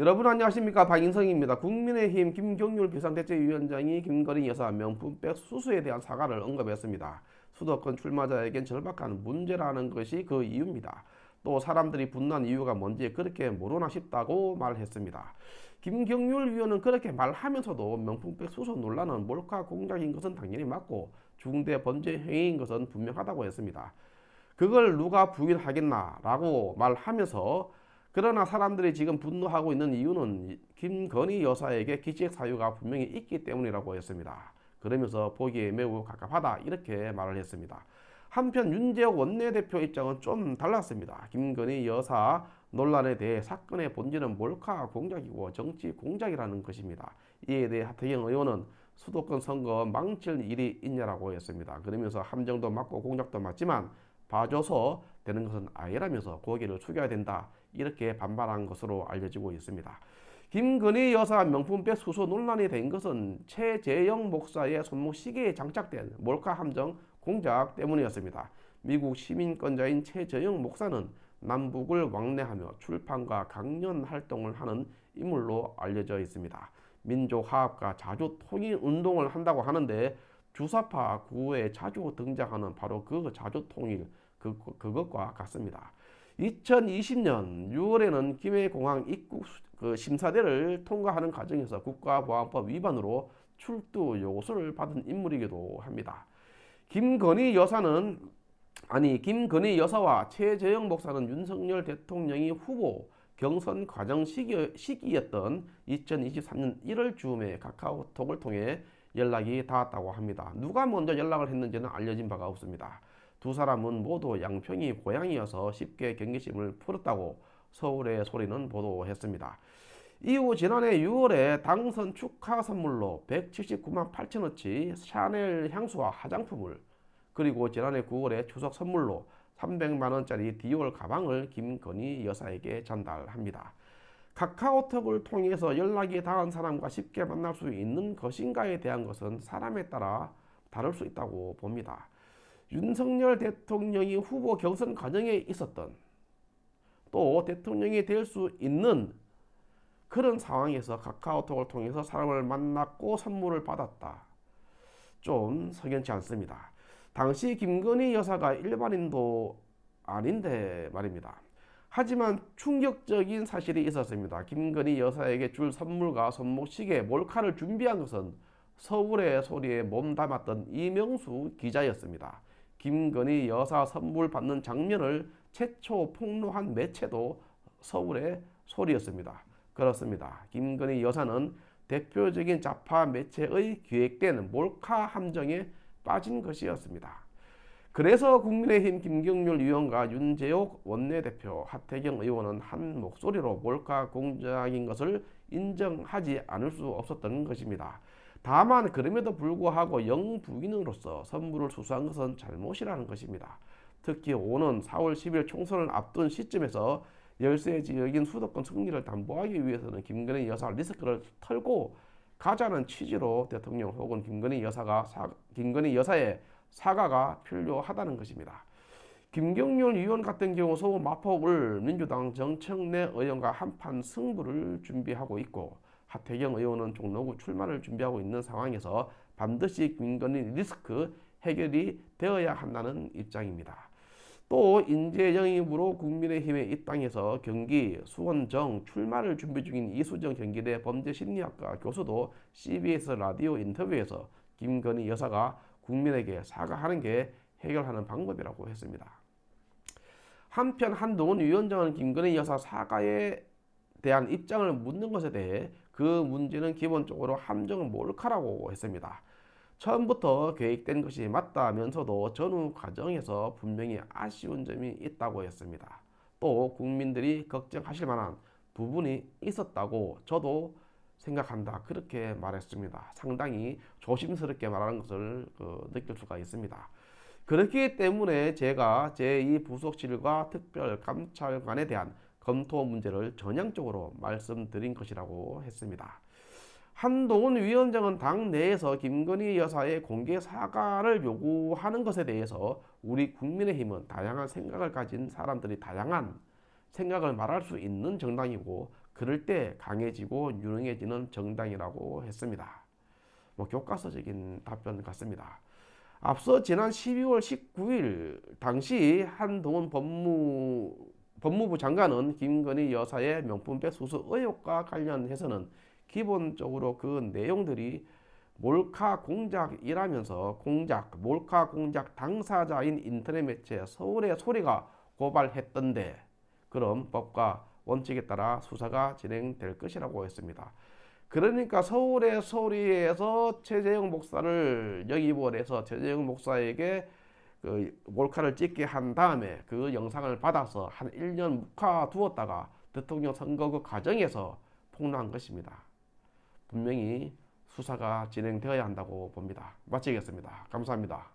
여러분 안녕하십니까 박인성입니다. 국민의힘 김경률 비상대책위원장이 김건희 여사 명품백 수수에 대한 사과를 언급했습니다. 수도권 출마자에겐 절박한 문제라는 것이 그 이유입니다. 또 사람들이 분노한 이유가 뭔지 그렇게 모르나 싶다고 말했습니다. 김경률 위원은 그렇게 말하면서도 명품백 수수 논란은 몰카 공작인 것은 당연히 맞고 중대 범죄 행위인 것은 분명하다고 했습니다. 그걸 누가 부인하겠나라고 말하면서 그러나 사람들이 지금 분노하고 있는 이유는 김건희 여사에게 기책 사유가 분명히 있기 때문이라고 했습니다. 그러면서 보기에 매우 가깝하다 이렇게 말을 했습니다. 한편 윤재욱 원내대표 입장은 좀 달랐습니다. 김건희 여사 논란에 대해 사건의 본질은 몰카 공작이고 정치 공작이라는 것입니다. 이에 대해 하태경 의원은 수도권 선거 망칠 일이 있냐라고 했습니다. 그러면서 함정도 맞고 공작도 맞지만 봐줘서 되는 것은 아니라면서 고개를 숙여야 된다. 이렇게 반발한 것으로 알려지고 있습니다. 김건희 여사 명품백 수수 논란이 된 것은 최재영 목사의 손목 시계에 장착된 몰카 함정 공작 때문이었습니다. 미국 시민권자인 최재영 목사는 남북을 왕래하며 출판과 강연 활동을 하는 인물로 알려져 있습니다. 민족화합과 자주통일운동을 한다고 하는데 주사파 구호에 자주 등장하는 바로 그 자주통일 그, 그것과 같습니다. 2020년 6월에는 김해공항 입국 그 심사대를 통과하는 과정에서 국가보안법 위반으로 출두 요구서를 받은 인물이기도 합니다. 김건희 여사는 아니 김건희 여사와 최재형 목사는 윤석열 대통령이 후보 경선 과정 시기, 시기였던 2023년 1월 쯤에 카카오톡을 통해 연락이 닿았다고 합니다. 누가 먼저 연락을 했는지는 알려진 바가 없습니다. 두 사람은 모두 양평이 고향이어서 쉽게 경계심을 풀었다고 서울의 소리는 보도했습니다. 이후 지난해 6월에 당선 축하 선물로 179만 8천원치 샤넬 향수와 화장품을 그리고 지난해 9월에 추석 선물로 300만원짜리 디올 가방을 김건희 여사에게 전달합니다. 카카오톡을 통해서 연락이 닿은 사람과 쉽게 만날 수 있는 것인가에 대한 것은 사람에 따라 다를 수 있다고 봅니다. 윤석열 대통령이 후보 경선 과정에 있었던 또 대통령이 될 수 있는 그런 상황에서 카카오톡을 통해서 사람을 만났고 선물을 받았다. 좀 석연치 않습니다. 당시 김건희 여사가 일반인도 아닌데 말입니다. 하지만 충격적인 사실이 있었습니다. 김건희 여사에게 줄 선물과 손목시계, 몰카를 준비한 것은 서울의 소리에 몸담았던 이명수 기자였습니다. 김건희 여사 선물 받는 장면을 최초 폭로한 매체도 서울의 소리였습니다. 그렇습니다. 김건희 여사는 대표적인 좌파 매체의 기획된 몰카 함정에 빠진 것이었습니다. 그래서 국민의힘 김경률 의원과 윤재옥 원내대표 하태경 의원은 한 목소리로 몰카 공작인 것을 인정하지 않을 수 없었던 것입니다. 다만 그럼에도 불구하고 영부인으로서 선물을 수수한 것은 잘못이라는 것입니다. 특히 오는 4월 10일 총선을 앞둔 시점에서 열세 지역인 수도권 승리를 담보하기 위해서는 김건희 여사 리스크를 털고 가자는 취지로 대통령 혹은 김건희 여사가 사, 김건희 여사의 사과가 필요하다는 것입니다. 김경률 의원 같은 경우 서울 마포을 민주당 정청래 의원과 한판 승부를 준비하고 있고 하태경 의원은 종로구 출마를 준비하고 있는 상황에서 반드시 김건희 리스크 해결이 되어야 한다는 입장입니다. 또 인재 영입으로 국민의힘에 입당해서 경기 수원정 출마를 준비 중인 이수정 경기대 범죄심리학과 교수도 CBS 라디오 인터뷰에서 김건희 여사가 국민에게 사과하는 게 해결하는 방법이라고 했습니다. 한편 한동훈 위원장은 김건희 여사 사과에 대한 입장을 묻는 것에 대해 그 문제는 기본적으로 함정을 몰카라고 했습니다. 처음부터 계획된 것이 맞다면서도 전후 과정에서 분명히 아쉬운 점이 있다고 했습니다. 또 국민들이 걱정하실 만한 부분이 있었다고 저도 생각한다. 그렇게 말했습니다. 상당히 조심스럽게 말하는 것을 그 느낄 수가 있습니다. 그렇기 때문에 제가 제2부속실과 특별감찰관에 대한 검토 문제를 전향적으로 말씀드린 것이라고 했습니다. 한동훈 위원장은 당 내에서 김건희 여사의 공개 사과를 요구하는 것에 대해서 우리 국민의힘은 다양한 생각을 가진 사람들이 다양한 생각을 말할 수 있는 정당이고 그럴 때 강해지고 유능해지는 정당이라고 했습니다. 뭐 교과서적인 답변 같습니다. 앞서 지난 12월 19일 당시 한동훈 법무, 법무부 장관은 김건희 여사의 명품백 수수 의혹과 관련해서는 기본적으로 그 내용들이 몰카 공작이라면서 공작, 몰카 공작 당사자인 인터넷 매체 서울의 소리가 고발했던데 그럼 법과 원칙에 따라 수사가 진행될 것이라고 했습니다. 그러니까 서울의 소리에서 최재형 목사를 영입원해서 최재형 목사에게 그 몰카를 찍게 한 다음에 그 영상을 받아서 한 1년 묵화 두었다가 대통령 선거구 과정에서 폭로한 것입니다. 분명히 수사가 진행되어야 한다고 봅니다. 마치겠습니다. 감사합니다.